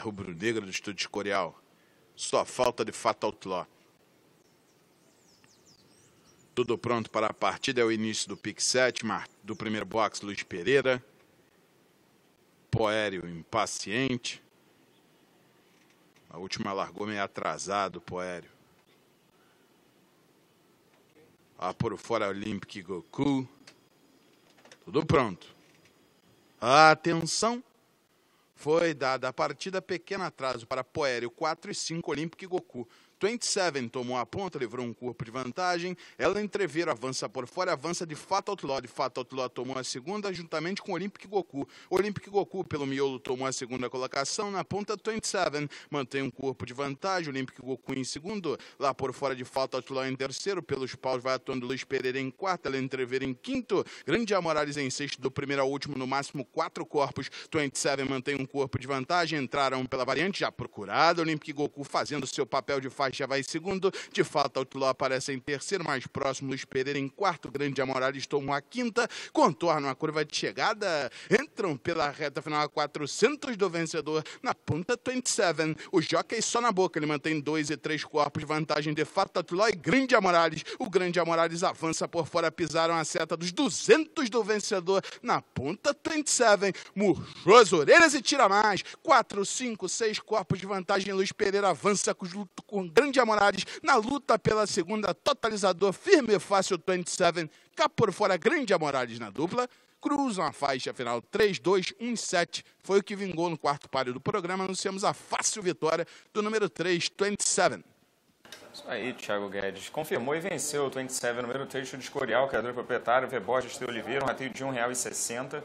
rubro-negra do Estúdio Escorial. Só falta de fato outlaw. Tudo pronto para a partida. É o início do pick 7 do primeiro box, Luiz Pereira. Poério impaciente. A última largou meio atrasado, Poério. A por fora Olympic Goku. Tudo pronto. Atenção! Foi dada a partida pequeno atraso para Poério 4 e 5 Olímpico e Goku. 27 tomou a ponta, livrou um corpo de vantagem. Ela entreveiro avança por fora, avança de Fato Outlaw. De Fato Outlaw tomou a segunda, juntamente com Olympic Goku. Olympic Goku, pelo miolo, tomou a segunda colocação. Na ponta, 27 mantém um corpo de vantagem. Olympic Goku em segundo. Lá por fora de Fato Outlaw em terceiro. Pelos paus vai atuando Luiz Pereira em quarto. Ela entreveiro em quinto. Grande Amorales em sexto, do primeiro ao último, no máximo quatro corpos. 27 mantém um corpo de vantagem, entraram pela variante já procurada. Olympic Goku fazendo seu papel de faixa vai em segundo. De fato, Outlaw aparece em terceiro, mais próximo Luiz Pereira em quarto. Grande Amorales tomou a quinta, contornam a curva de chegada, entram pela reta final a 400 do vencedor. Na ponta 27, o Jockey só na boca, ele mantém dois e três corpos de vantagem. De fato, Outlaw e Grande Amorales. O Grande Amorales avança por fora, pisaram a seta dos 200 do vencedor. Na ponta 27, murchou as orelhas e tira tira mais. 4, 5, 6 corpos de vantagem. Luiz Pereira avança com, grande Amorares na luta pela segunda. Totalizador firme e fácil 27. Cá por fora, grande Amorares na dupla cruzam a faixa final 3-2-1-7. Foi o que vingou no quarto páreo do programa. Anunciamos a fácil vitória do número 3, 27. Isso aí, Thiago Guedes. Confirmou e venceu o 27, número 3, de Escorial, criador e proprietário, V. Borges de Oliveira, um rateio de R$ 1,60.